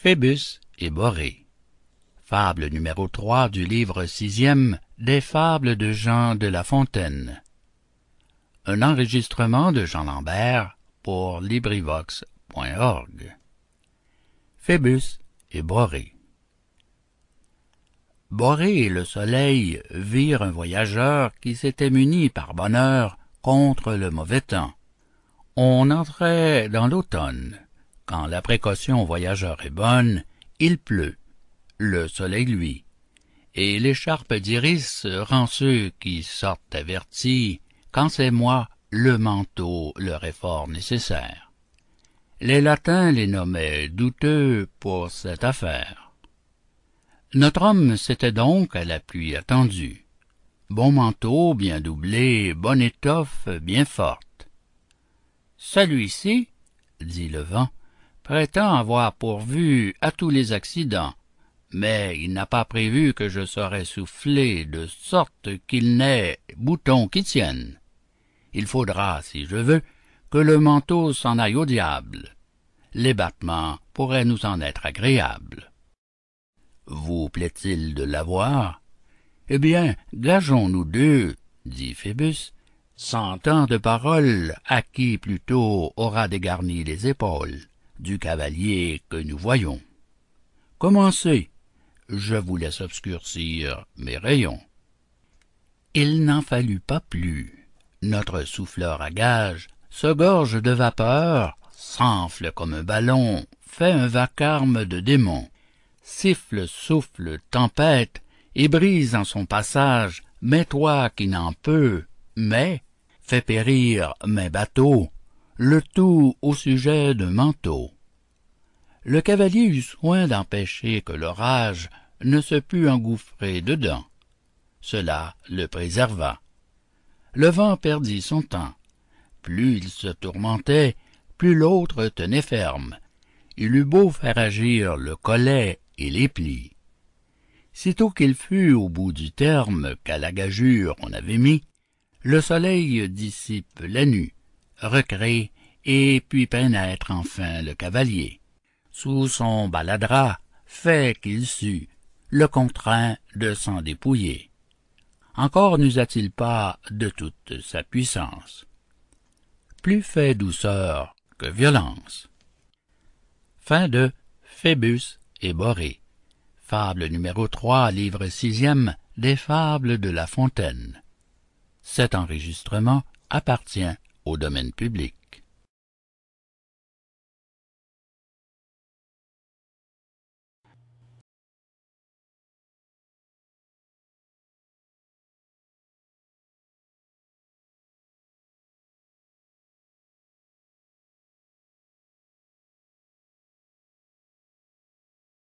Phébus et borée fable numéro 3 du livre sixième des fables de jean de la fontaine Un enregistrement de Jean Lambert pour LibriVox.org Phébus et borée borée et le soleil virent un voyageur qui s'était muni par bonheur contre le mauvais temps on entrait dans l'automne quand la précaution voyageur est bonne, il pleut. Le soleil lui. Et l'écharpe d'iris rend ceux qui sortent avertis, quand c'est moi, le manteau leur effort nécessaire. Les latins les nommaient douteux pour cette affaire. Notre homme s'était donc à la pluie attendu, Bon manteau, bien doublé, bonne étoffe, bien forte. Celui-ci, dit le vent, prétend avoir pourvu à tous les accidents, mais il n'a pas prévu que je serais soufflé de sorte qu'il n'ait bouton qui tienne. Il faudra, si je veux, que le manteau s'en aille au diable. Les battements pourraient nous en être agréables. Vous plaît-il de l'avoir? Eh bien, gageons-nous deux, dit Phébus, sans ans de paroles à qui plutôt aura dégarni les épaules du cavalier que nous voyons. Commencez, je vous laisse obscurcir mes rayons. Il n'en fallut pas plus. Notre souffleur à gage se gorge de vapeur, s'enfle comme un ballon, fait un vacarme de démons, siffle, souffle, tempête, et brise en son passage, mais toi qui n'en peux, mais, fais périr mes bateaux, le tout au sujet d'un manteau. Le cavalier eut soin d'empêcher que l'orage ne se pût engouffrer dedans. Cela le préserva. Le vent perdit son temps. Plus il se tourmentait, plus l'autre tenait ferme. Il eut beau faire agir le collet et les plis. Sitôt qu'il fut au bout du terme qu'à la gageure on avait mis, le soleil dissipe la nuit, recrée et puis pénètre enfin le cavalier. Sous son baladra, fait qu'il sut, le contraint de s'en dépouiller. Encore n'usa-t-il pas de toute sa puissance. Plus fait douceur que violence. Fin de Phébus et Borée. Fable numéro 3, livre sixième des Fables de La Fontaine. Cet enregistrement appartient au domaine public.